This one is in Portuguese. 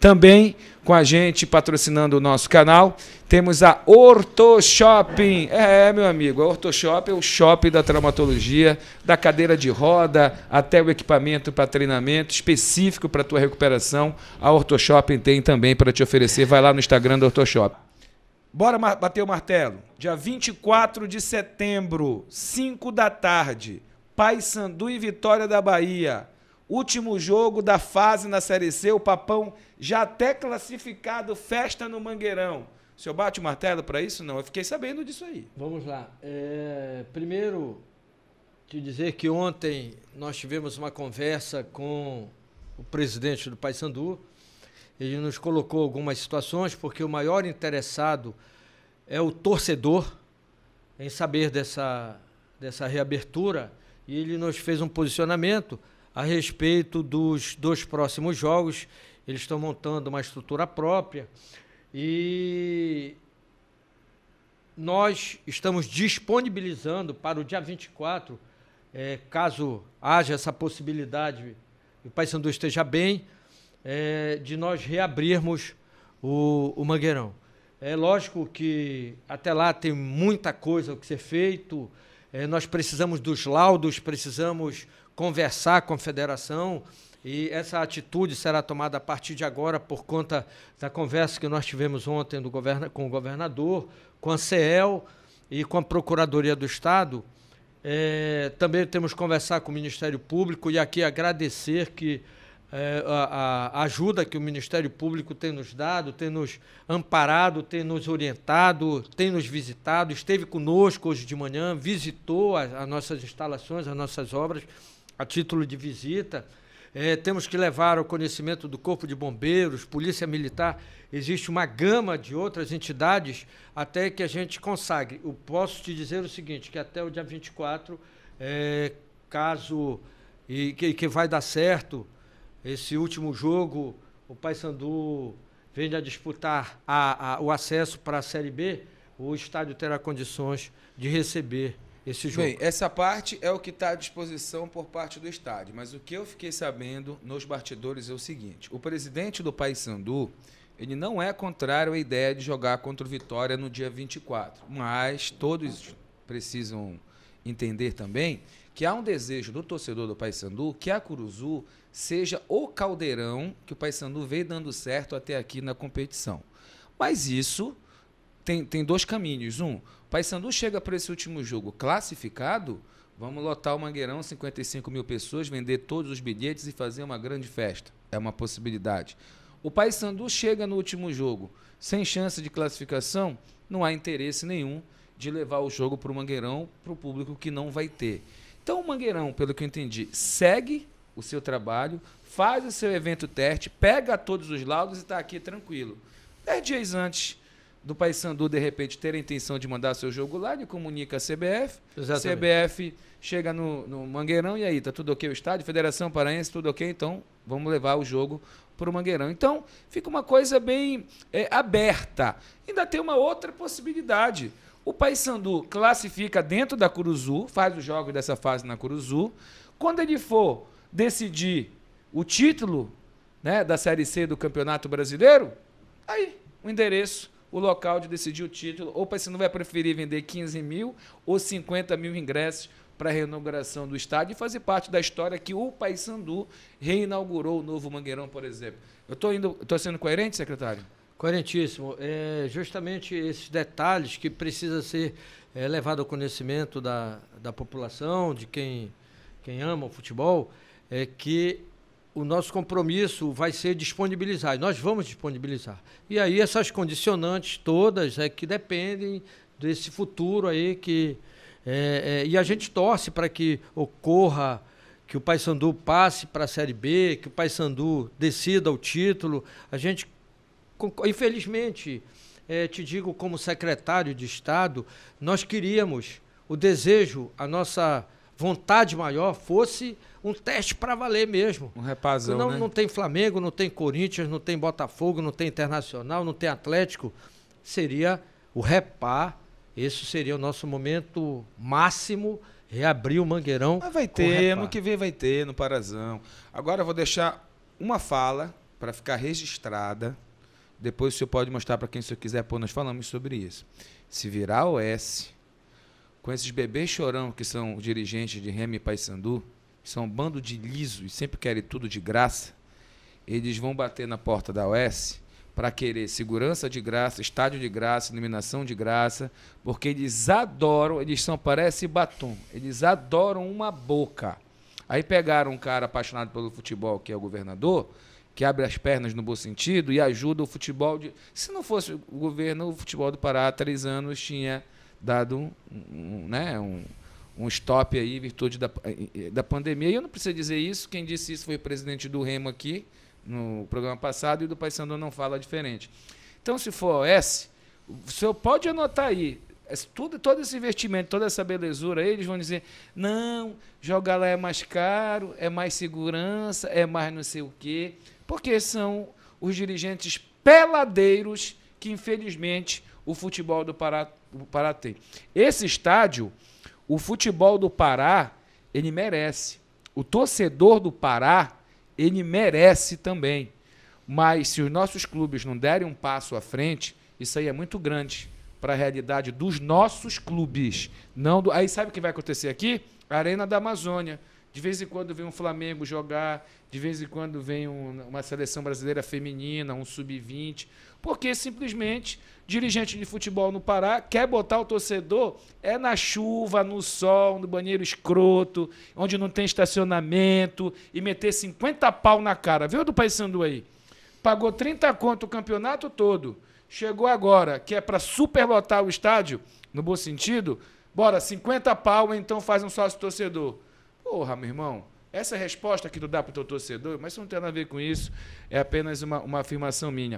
Também com a gente patrocinando o nosso canal, temos a Orto Shopping. É, é, meu amigo, a Orto Shopping é o shopping da traumatologia, da cadeira de roda até o equipamento para treinamento específico para tua recuperação. A Orto Shopping tem também para te oferecer. Vai lá no Instagram da Orto Shopping. Bora bater o martelo. Dia 24 de setembro, 5 da tarde, Paysandu e Vitória da Bahia. Último jogo da fase na Série C, o Papão já até classificado, festa no Mangueirão. O senhor bate o martelo para isso? Não, eu fiquei sabendo disso aí. Vamos lá. É, primeiro, te dizer que ontem nós tivemos uma conversa com o presidente do Paysandu. Ele nos colocou algumas situações, porque o maior interessado é o torcedor em saber dessa, dessa reabertura. E ele nos fez um posicionamento a respeito dos dois próximos jogos. Eles estão montando uma estrutura própria e nós estamos disponibilizando para o dia 24, é, caso haja essa possibilidade e o Sandu esteja bem, é, de nós reabrirmos o, o Mangueirão. É lógico que até lá tem muita coisa que ser feito. É, nós precisamos dos laudos, precisamos conversar com a federação e essa atitude será tomada a partir de agora por conta da conversa que nós tivemos ontem com o governador, com a CEL e com a Procuradoria do Estado. É, também temos conversar com o Ministério Público e aqui agradecer que é, a, a, ajuda que o Ministério Público tem nos dado, tem nos amparado, tem nos orientado, tem nos visitado, esteve conosco hoje de manhã, visitou as nossas instalações, as nossas obras a título de visita. É, temos que levar o conhecimento do Corpo de Bombeiros, Polícia Militar, existe uma gama de outras entidades até que a gente consagre. Eu posso te dizer o seguinte, que até o dia 24, é, caso e que, que vai dar certo, esse último jogo, o Paysandu vem a disputar a, a, o acesso para a Série B, o estádio terá condições de receber esse jogo. Bem, essa parte é o que está à disposição por parte do estádio, mas o que eu fiquei sabendo nos bastidores é o seguinte: o presidente do Paysandu ele não é contrário à ideia de jogar contra o Vitória no dia 24, mas todos precisam entender também que há um desejo do torcedor do Paysandu que a Curuzu seja o caldeirão que o Paysandu veio dando certo até aqui na competição. Mas isso tem, tem dois caminhos. Um, o Paysandu chega para esse último jogo classificado, vamos lotar o Mangueirão, 55 mil pessoas, vender todos os bilhetes e fazer uma grande festa. É uma possibilidade. O Paysandu chega no último jogo sem chance de classificação, não há interesse nenhum de levar o jogo para o Mangueirão, para o público que não vai ter. Então o Mangueirão, pelo que eu entendi, segue o seu trabalho, faz o seu evento teste, pega todos os laudos e está aqui tranquilo. Dez dias antes do Paysandu de repente ter a intenção de mandar seu jogo lá, ele comunica a CBF. Exatamente. CBF chega no, no, Mangueirão e aí, tá tudo ok o estádio? Federação Paraense, tudo ok? Então vamos levar o jogo para o Mangueirão. Então fica uma coisa bem é, aberta. Ainda tem uma outra possibilidade. O Paysandu classifica dentro da Curuzu, faz os jogos dessa fase na Curuzu. Quando ele for decidir o título né, da Série C do Campeonato Brasileiro, aí o endereço o local de decidir o título, ou se não vai preferir vender 15 mil ou 50 mil ingressos para a reinauguração do estádio e fazer parte da história que o Paysandu reinaugurou o novo Mangueirão, por exemplo. Eu estou indo, estou sendo coerente, secretário? Coerentíssimo. É justamente esses detalhes que precisa ser é, levado ao conhecimento da, da população, de quem, quem ama o futebol, é que o nosso compromisso vai ser disponibilizar, e nós vamos disponibilizar. E aí essas condicionantes todas é que dependem desse futuro aí que é, é, e a gente torce para que ocorra que o Paysandu passe para a Série B, que o Paysandu decida o título. A gente, infelizmente, é, te digo como secretário de Estado, nós queríamos, o desejo, a nossa vontade maior fosse um teste para valer mesmo. Um repasão, não, né? não tem Flamengo, não tem Corinthians, não tem Botafogo, não tem Internacional, não tem Atlético. Seria o repar, esse seria o nosso momento máximo, reabrir o Mangueirão. Mas vai ter, ano que vem vai ter no Parazão. Agora eu vou deixar uma fala para ficar registrada. Depois o senhor pode mostrar para quem o senhor quiser, pô, nós falamos sobre isso. Se virar o S, com esses bebês chorão que são dirigentes de Remy Paysandu, que são um bando de liso e sempre querem tudo de graça, eles vão bater na porta da OS para querer segurança de graça, estádio de graça, iluminação de graça, porque eles adoram, eles são parece batom, eles adoram uma boca. Aí pegaram um cara apaixonado pelo futebol, que é o governador, que abre as pernas no bom sentido e ajuda o futebol de... Se não fosse o governo, o futebol do Pará há três anos tinha dado um, né, um, um stop aí em virtude da, eh, eh, da pandemia. E eu não preciso dizer isso, quem disse isso foi o presidente do Remo aqui, no programa passado, e do Paissandu não fala diferente. Então, se for OS, o senhor pode anotar aí, tudo, todo esse investimento, toda essa belezura aí, eles vão dizer: não, jogar lá é mais caro, é mais segurança, é mais não sei o quê, porque são os dirigentes peladeiros que, infelizmente, o futebol do Pará o Pará tem. Esse estádio, o futebol do Pará, ele merece. O torcedor do Pará, ele merece também. Mas se os nossos clubes não derem um passo à frente, isso aí é muito grande para a realidade dos nossos clubes. Não do... Aí sabe o que vai acontecer aqui? Arena da Amazônia. De vez em quando vem um Flamengo jogar, de vez em quando vem um, uma seleção brasileira feminina, um sub-20, porque simplesmente dirigente de futebol no Pará quer botar o torcedor é na chuva, no sol, no banheiro escroto, onde não tem estacionamento e meter 50 pau na cara. Viu do Paysandu aí? Pagou 30 conto o campeonato todo. Chegou agora, que é para superlotar o estádio, no bom sentido, bora 50 pau, então faz um sócio torcedor. Porra, meu irmão, essa é resposta que tu dá para o teu torcedor, mas isso não tem nada a ver com isso, é apenas uma, uma afirmação minha.